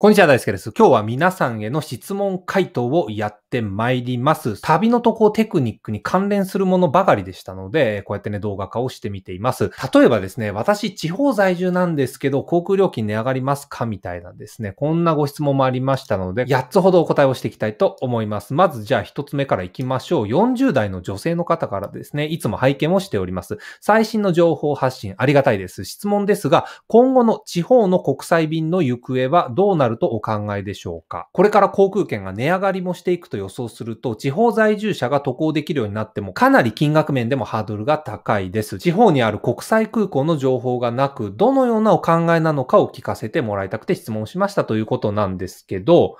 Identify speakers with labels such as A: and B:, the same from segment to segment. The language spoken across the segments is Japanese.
A: こんにちは、大輔です。今日は皆さんへの質問回答をやってまいります。旅のとこテクニックに関連するものばかりでしたので、こうやってね、動画化をしてみています。例えばですね、私、地方在住なんですけど、航空料金値上がりますかみたいなんですね。こんなご質問もありましたので、8つほどお答えをしていきたいと思います。まず、じゃあ1つ目から行きましょう。40代の女性の方からですね、いつも拝見をしております。最新の情報発信ありがたいです。質問ですが、今後の地方の国際便の行方はどうなるるとお考えでしょうかこれから航空券が値上がりもしていくと予想すると、地方在住者が渡航できるようになっても、かなり金額面でもハードルが高いです。地方にある国際空港の情報がなく、どのようなお考えなのかを聞かせてもらいたくて質問しましたということなんですけど、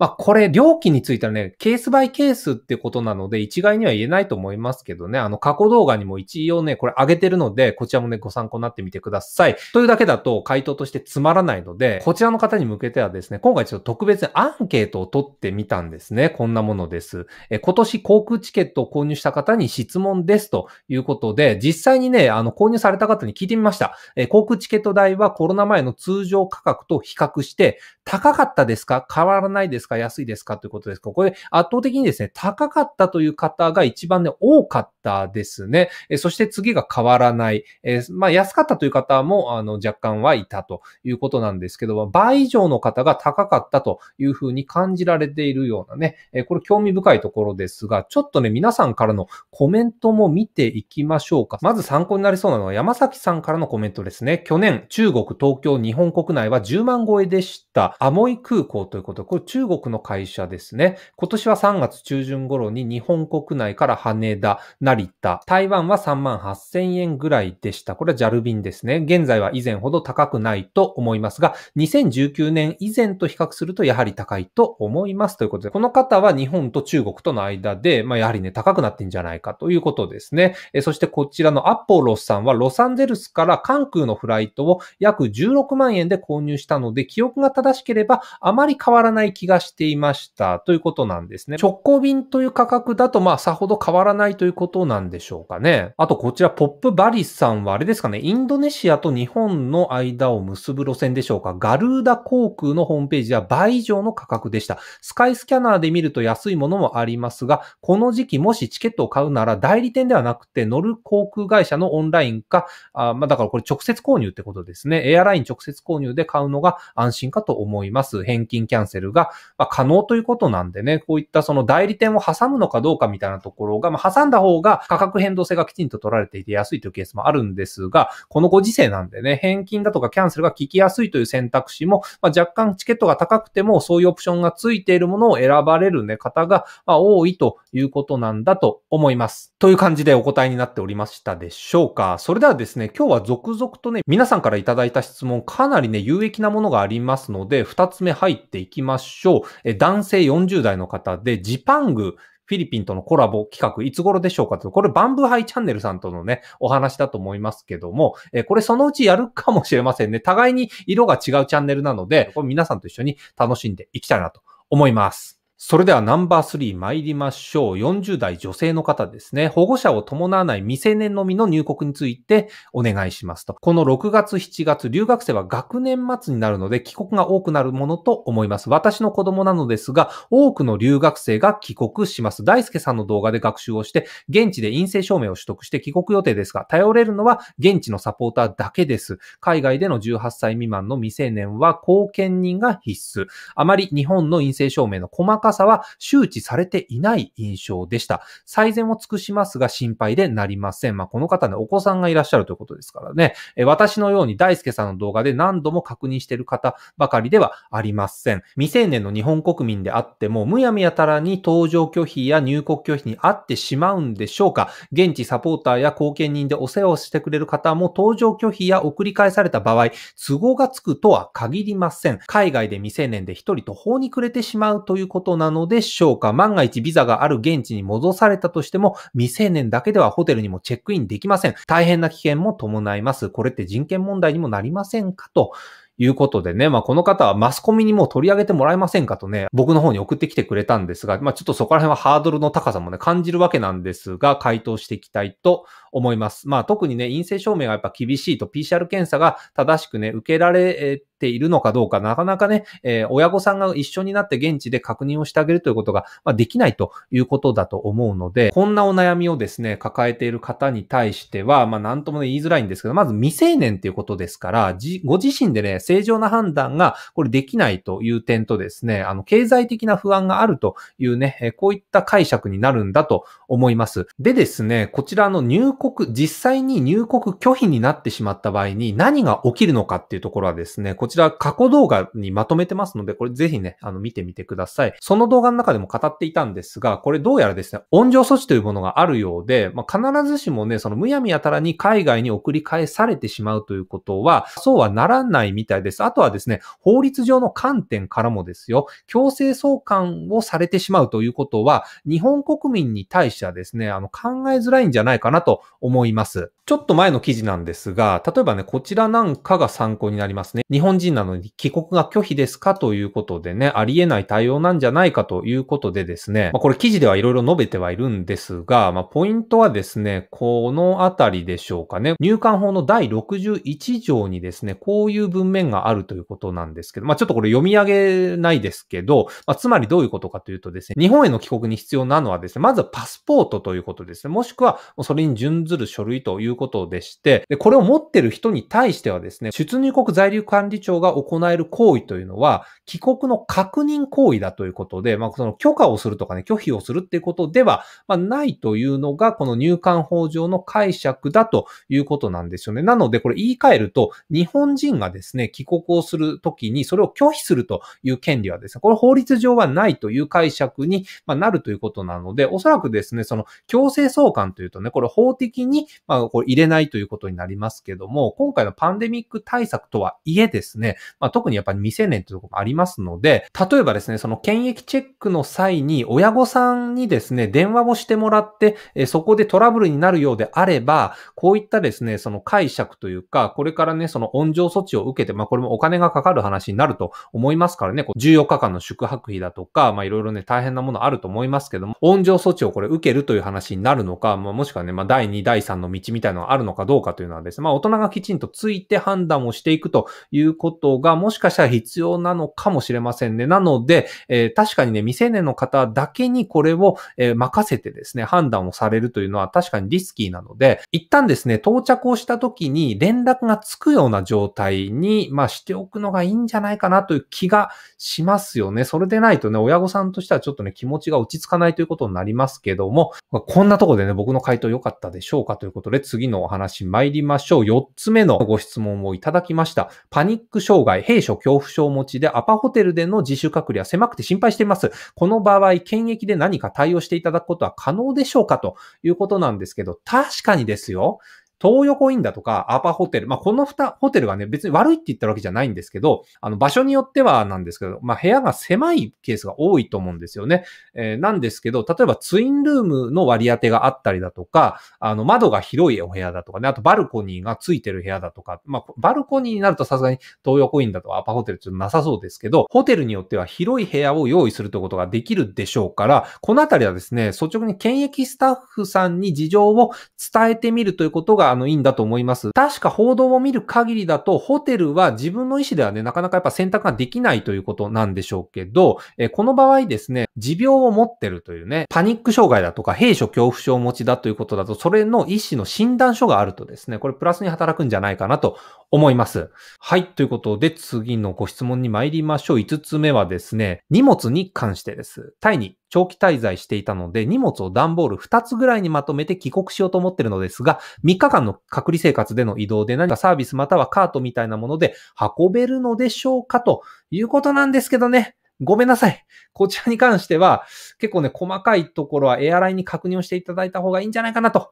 A: まあ、これ、料金についてはね、ケースバイケースってことなので、一概には言えないと思いますけどね、あの、過去動画にも一応ね、これ上げてるので、こちらもね、ご参考になってみてください。というだけだと、回答としてつまらないので、こちらの方に向けてはですね、今回ちょっと特別にアンケートを取ってみたんですね。こんなものです。え、今年航空チケットを購入した方に質問ですということで、実際にね、あの、購入された方に聞いてみました。え、航空チケット代はコロナ前の通常価格と比較して、高かったですか変わらないですかか安いですかということです。ここで圧倒的にですね、高かったという方が一番ね、多かったですね。えそして次が変わらない。えまあ、安かったという方も、あの、若干はいたということなんですけど倍以上の方が高かったというふうに感じられているようなね、えこれ興味深いところですが、ちょっとね、皆さんからのコメントも見ていきましょうか。まず参考になりそうなのは山崎さんからのコメントですね。去年、中国、東京、日本国内は10万超えでした。アモイ空港ということで、これ中国国の会社ですね。今年は3月中旬頃に日本国内から羽田、成田、台湾は3万8000円ぐらいでした。これは JAL 便ですね。現在は以前ほど高くないと思いますが、2019年以前と比較するとやはり高いと思いますということで、この方は日本と中国との間で、まあやはりね、高くなってんじゃないかということですね。えそしてこちらのアポロさんはロサンゼルスから関空のフライトを約16万円で購入したので、記憶が正しければあまり変わらない気がしてしていましたということなんですね。直行便という価格だとまあさほど変わらないということなんでしょうかね。あとこちらポップバリスさんはあれですかね、インドネシアと日本の間を結ぶ路線でしょうか。ガルーダ航空のホームページは倍以上の価格でした。スカイスキャナーで見ると安いものもありますが、この時期もしチケットを買うなら代理店ではなくて乗る航空会社のオンラインか、あまあ、だからこれ直接購入ってことですね。エアライン直接購入で買うのが安心かと思います。返金キャンセルがまあ、可能ということなんでね、こういったその代理店を挟むのかどうかみたいなところが、まあ、挟んだ方が価格変動性がきちんと取られていて安いというケースもあるんですが、このご時世なんでね、返金だとかキャンセルが効きやすいという選択肢も、まあ、若干チケットが高くてもそういうオプションがついているものを選ばれるね、方が、ま多いということなんだと思います。という感じでお答えになっておりましたでしょうか。それではですね、今日は続々とね、皆さんからいただいた質問、かなりね、有益なものがありますので、2つ目入っていきましょう。え男性40代の方で、ジパング、フィリピンとのコラボ企画、いつ頃でしょうかと、これバンブハイチャンネルさんとのね、お話だと思いますけども、えこれそのうちやるかもしれませんね。互いに色が違うチャンネルなので、これ皆さんと一緒に楽しんでいきたいなと思います。それではナンバー3参りましょう。40代女性の方ですね。保護者を伴わない未成年のみの入国についてお願いしますと。この6月、7月、留学生は学年末になるので帰国が多くなるものと思います。私の子供なのですが、多くの留学生が帰国します。大輔さんの動画で学習をして、現地で陰性証明を取得して帰国予定ですが、頼れるのは現地のサポーターだけです。海外での18歳未満の未成年は後見人が必須。あまり日本の陰性証明の細か高さは周知されていない印象でした。最善を尽くしますが心配でなりません。まあ、この方ね、お子さんがいらっしゃるということですからね。え私のように大輔さんの動画で何度も確認している方ばかりではありません。未成年の日本国民であっても、むやみやたらに搭乗拒否や入国拒否にあってしまうんでしょうか現地サポーターや後見人でお世話をしてくれる方も搭乗拒否や送り返された場合、都合がつくとは限りません。海外で未成年で一人途方に暮れてしまうということなのでしょうか万が一ビザがある現地に戻されたとしても、未成年だけではホテルにもチェックインできません。大変な危険も伴います。これって人権問題にもなりませんかということでね、まあこの方はマスコミにも取り上げてもらえませんかとね、僕の方に送ってきてくれたんですが、まあちょっとそこら辺はハードルの高さもね、感じるわけなんですが、回答していきたいと思います。まあ特にね、陰性証明がやっぱ厳しいと PCR 検査が正しくね、受けられているのかどうか、なかなかね、えー、親御さんが一緒になって現地で確認をしてあげるということが、まあ、できないということだと思うので、こんなお悩みをですね、抱えている方に対しては、まあ、なんとも、ね、言いづらいんですけど、まず未成年っていうことですから、ご自身でね、正常な判断がこれできないという点とですね、あの、経済的な不安があるというね、えこういった解釈になるんだと思います。でですね、こちらの入国、実際に入国拒否になってしまった場合に何が起きるのかっていうところはですね、こちら過去動画にまとめてますので、これぜひね、あの見てみてください。その動画の中でも語っていたんですが、これどうやらですね、温情措置というものがあるようで、まあ、必ずしもね、そのむやみやたらに海外に送り返されてしまうということは、そうはならないみたいです。あとはですね、法律上の観点からもですよ、強制送還をされてしまうということは、日本国民に対してはですね、あの考えづらいんじゃないかなと思います。ちょっと前の記事なんですが、例えばね、こちらなんかが参考になりますね。日本人なのに帰国が拒否ですかということでね、ありえない対応なんじゃないかということでですね、まあ、これ記事ではいろいろ述べてはいるんですが、まあ、ポイントはですね、このあたりでしょうかね、入管法の第61条にですね、こういう文面があるということなんですけど、まあ、ちょっとこれ読み上げないですけど、まあ、つまりどういうことかというとですね、日本への帰国に必要なのはですね、まずパスポートということですね、もしくはそれに準ずる書類ということでして、でこれを持ってる人に対してはですね、出入国在留管理庁長が行える行為というのは、帰国の確認行為だということで、まあ、その許可をするとかね、拒否をするっていうことでは、まあ、ないというのが、この入管法上の解釈だということなんですよね。なので、これ言い換えると、日本人がですね、帰国をするときに、それを拒否するという権利はですね、これ法律上はないという解釈にまなるということなので、おそらくですね、その強制送還というとね、これ法的に、まあ、これ入れないということになりますけども、今回のパンデミック対策とはいえですね、ね、まあ、特にやっぱり未成年ってところもありますので、例えばですね、その検疫チェックの際に親御さんにですね、電話をしてもらって、えそこでトラブルになるようであれば、こういったですね、その解釈というか、これからね、その温情措置を受けて、まあこれもお金がかかる話になると思いますからね、こう14日間の宿泊費だとか、まあいろいろね、大変なものあると思いますけども、温情措置をこれ受けるという話になるのか、まあもしくはね、まあ第2、第3の道みたいなのがあるのかどうかというのはですね、まあ大人がきちんとついて判断をしていくということがもしかしたら必要なのかもしれませんね。なので、えー、確かにね、未成年の方だけにこれを、えー、任せてですね、判断をされるというのは確かにリスキーなので、一旦ですね、到着をした時に連絡がつくような状態に、まあしておくのがいいんじゃないかなという気がしますよね。それでないとね、親御さんとしてはちょっとね、気持ちが落ち着かないということになりますけども、こんなとこでね、僕の回答良かったでしょうかということで、次のお話参りましょう。4つ目のご質問をいただきました。パニック障害、閉所恐怖症持ちでアパホテルでの自主隔離は狭くて心配しています。この場合、検疫で何か対応していただくことは可能でしょうかということなんですけど、確かにですよ。東横インだとか、アーパーホテル、まあ、この二、ホテルがね、別に悪いって言ったわけじゃないんですけど、あの、場所によってはなんですけど、まあ、部屋が狭いケースが多いと思うんですよね。えー、なんですけど、例えばツインルームの割り当てがあったりだとか、あの、窓が広いお部屋だとかね、あとバルコニーがついてる部屋だとか、まあ、バルコニーになるとさすがに東横インだとかアパホテルちょっとなさそうですけど、ホテルによっては広い部屋を用意するということができるでしょうから、このあたりはですね、率直に検疫スタッフさんに事情を伝えてみるということがあの、いいんだと思います。確か報道を見る限りだと、ホテルは自分の意思ではね、なかなかやっぱ選択ができないということなんでしょうけど、えこの場合ですね、持病を持ってるというね、パニック障害だとか、閉所恐怖症持ちだということだと、それの医師の診断書があるとですね、これプラスに働くんじゃないかなと思います。はい。ということで、次のご質問に参りましょう。5つ目はですね、荷物に関してです。タイに長期滞在していたので、荷物を段ボール2つぐらいにまとめて帰国しようと思ってるのですが、3日間の隔離生活での移動で何かサービスまたはカートみたいなもので運べるのでしょうかということなんですけどね。ごめんなさい。こちらに関しては、結構ね、細かいところはエアラインに確認をしていただいた方がいいんじゃないかなと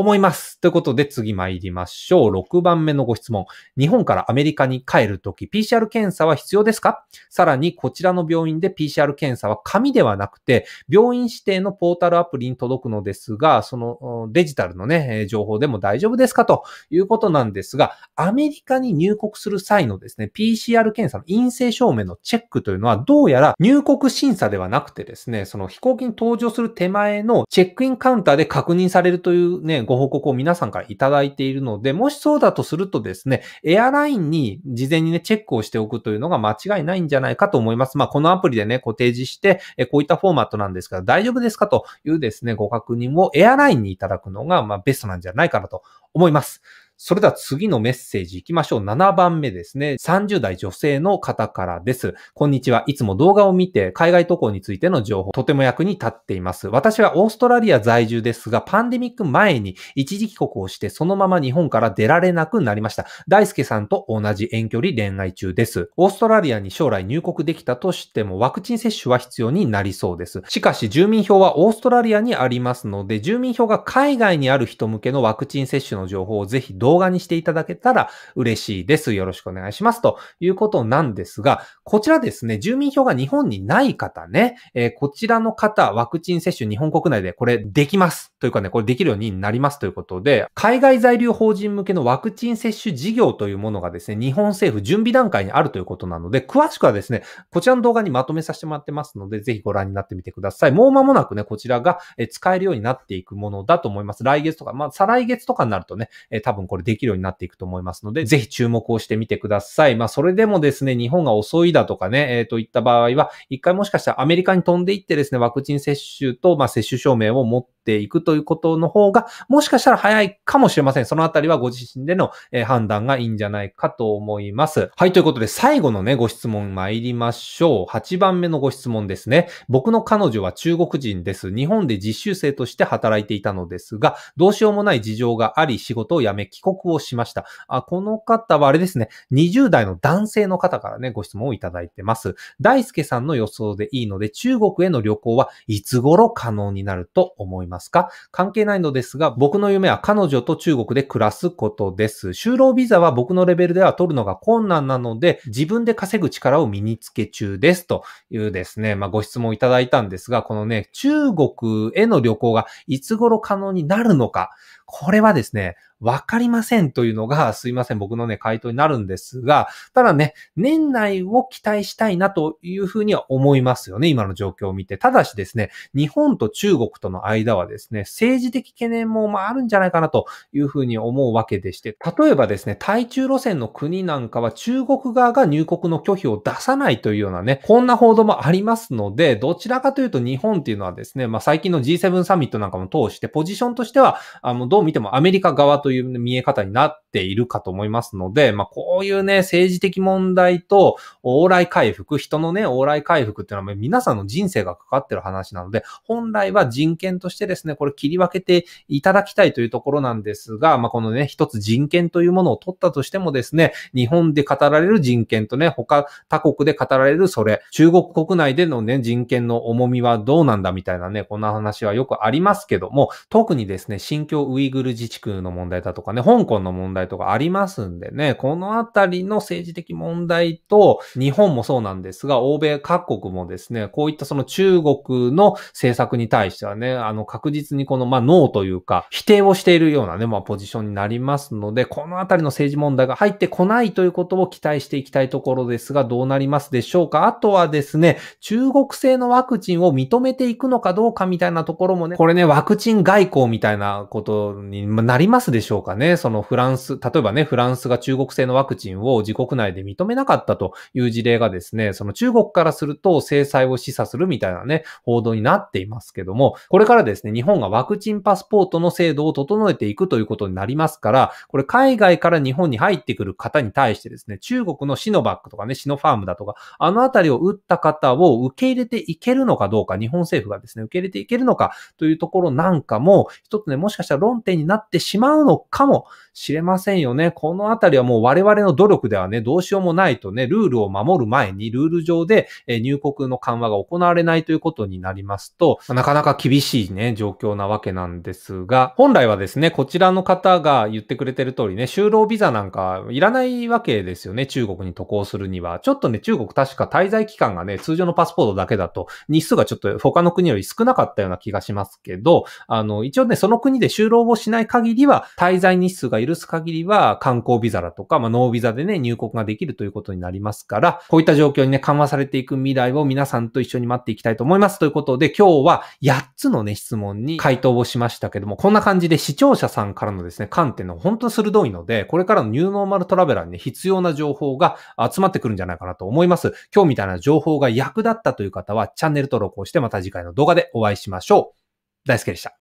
A: 思います。ということで次参りましょう。6番目のご質問。日本からアメリカに帰るとき PCR 検査は必要ですかさらにこちらの病院で PCR 検査は紙ではなくて病院指定のポータルアプリに届くのですが、そのデジタルのね、情報でも大丈夫ですかということなんですが、アメリカに入国する際のですね、PCR 検査の陰性証明のチェックというのはどうやら入国審査ではなくてですね、その飛行機に搭乗する手前のチェックインカウンターで確認されるというね、ご報告を皆さんからいただいているので、もしそうだとするとですね、エアラインに事前にね、チェックをしておくというのが間違いないんじゃないかと思います。まあ、このアプリでね、こう提示して、えこういったフォーマットなんですけど、大丈夫ですかというですね、ご確認をエアラインにいただくのが、まあ、ベストなんじゃないかなと思います。それでは次のメッセージ行きましょう。7番目ですね。30代女性の方からです。こんにちは。いつも動画を見て海外渡航についての情報、とても役に立っています。私はオーストラリア在住ですが、パンデミック前に一時帰国をして、そのまま日本から出られなくなりました。大輔さんと同じ遠距離恋愛中です。オーストラリアに将来入国できたとしても、ワクチン接種は必要になりそうです。しかし、住民票はオーストラリアにありますので、住民票が海外にある人向けのワクチン接種の情報をぜひ動動画にしていただけたら嬉しいです。よろしくお願いします。ということなんですが、こちらですね、住民票が日本にない方ね、えー、こちらの方、ワクチン接種日本国内でこれできます。というかね、これできるようになりますということで、海外在留法人向けのワクチン接種事業というものがですね、日本政府準備段階にあるということなので、詳しくはですね、こちらの動画にまとめさせてもらってますので、ぜひご覧になってみてください。もう間もなくね、こちらが使えるようになっていくものだと思います。来月とか、まあ、再来月とかになるとね、多分これできるようになっていくと思いますので、ぜひ注目をしてみてください。まあ、それでもですね、日本が遅いだとかね、えー、といった場合は、一回もしかしたらアメリカに飛んでいってですね、ワクチン接種と、まあ、接種証明を持ってていくということの方が、もしかしたら早いかもしれません。そのあたりはご自身での、判断がいいんじゃないかと思います。はい、ということで最後のね、ご質問参りましょう。8番目のご質問ですね。僕の彼女は中国人です。日本で実習生として働いていたのですが、どうしようもない事情があり、仕事を辞め帰国をしました。あ、この方はあれですね、20代の男性の方からね、ご質問をいただいてます。大輔さんの予想でいいので、中国への旅行はいつ頃可能になると思いますますか関係ないのですが、僕の夢は彼女と中国で暮らすことです。就労ビザは僕のレベルでは取るのが困難なので、自分で稼ぐ力を身につけ中です。というですね、まあ、ご質問いただいたんですが、このね、中国への旅行がいつ頃可能になるのか、これはですね、わかりませんというのが、すいません、僕のね、回答になるんですが、ただね、年内を期待したいなというふうには思いますよね、今の状況を見て。ただしですね、日本と中国との間はですね、政治的懸念もまああるんじゃないかなというふうに思うわけでして、例えばですね、対中路線の国なんかは中国側が入国の拒否を出さないというようなね、こんな報道もありますので、どちらかというと日本っていうのはですね、まあ最近の G7 サミットなんかも通して、ポジションとしては、あの、どうどう見てもアメリカ側という見え方になっているかと思いますので、まあ、こういうね、政治的問題と往来回復、人のね、往来回復っていうのは皆さんの人生がかかってる話なので、本来は人権としてですね、これ切り分けていただきたいというところなんですが、まあ、このね、一つ人権というものを取ったとしてもですね、日本で語られる人権とね、他他国で語られるそれ、中国国内でのね、人権の重みはどうなんだみたいなね、こんな話はよくありますけども、特にですね、新疆ウイイグル自治区の問題だとかね、香港の問題とかありますんでね、このあたりの政治的問題と、日本もそうなんですが、欧米各国もですね、こういったその中国の政策に対してはね、あの、確実にこの、まあ、ノーというか、否定をしているようなね、まあ、ポジションになりますので、このあたりの政治問題が入ってこないということを期待していきたいところですが、どうなりますでしょうかあとはですね、中国製のワクチンを認めていくのかどうかみたいなところもね、これね、ワクチン外交みたいなことになりますでしょうかね。そのフランス、例えばね、フランスが中国製のワクチンを自国内で認めなかったという事例がですね、その中国からすると制裁を示唆するみたいなね、報道になっていますけども、これからですね、日本がワクチンパスポートの制度を整えていくということになりますから、これ海外から日本に入ってくる方に対してですね、中国のシノバックとかね、シノファームだとか、あのあたりを打った方を受け入れていけるのかどうか、日本政府がですね、受け入れていけるのかというところなんかも、一つね、もしかしたら論点になってしまうのかもしれませんよね。このあたりはもう我々の努力ではね、どうしようもないとね、ルールを守る前に、ルール上で入国の緩和が行われないということになりますと、なかなか厳しいね、状況なわけなんですが、本来はですね、こちらの方が言ってくれてる通りね、就労ビザなんかいらないわけですよね、中国に渡航するには。ちょっとね、中国確か滞在期間がね、通常のパスポートだけだと、日数がちょっと他の国より少なかったような気がしますけど、あの、一応ね、その国で就労合しない限りは、滞在日数が許す限りは、観光ビザだとか、まあ、ノービザでね、入国ができるということになりますから、こういった状況にね、緩和されていく未来を皆さんと一緒に待っていきたいと思います。ということで、今日は8つのね、質問に回答をしましたけども、こんな感じで視聴者さんからのですね、観点の本当鋭いので、これからのニューノーマルトラベラーにね、必要な情報が集まってくるんじゃないかなと思います。今日みたいな情報が役立ったという方は、チャンネル登録をしてまた次回の動画でお会いしましょう。大輔でした。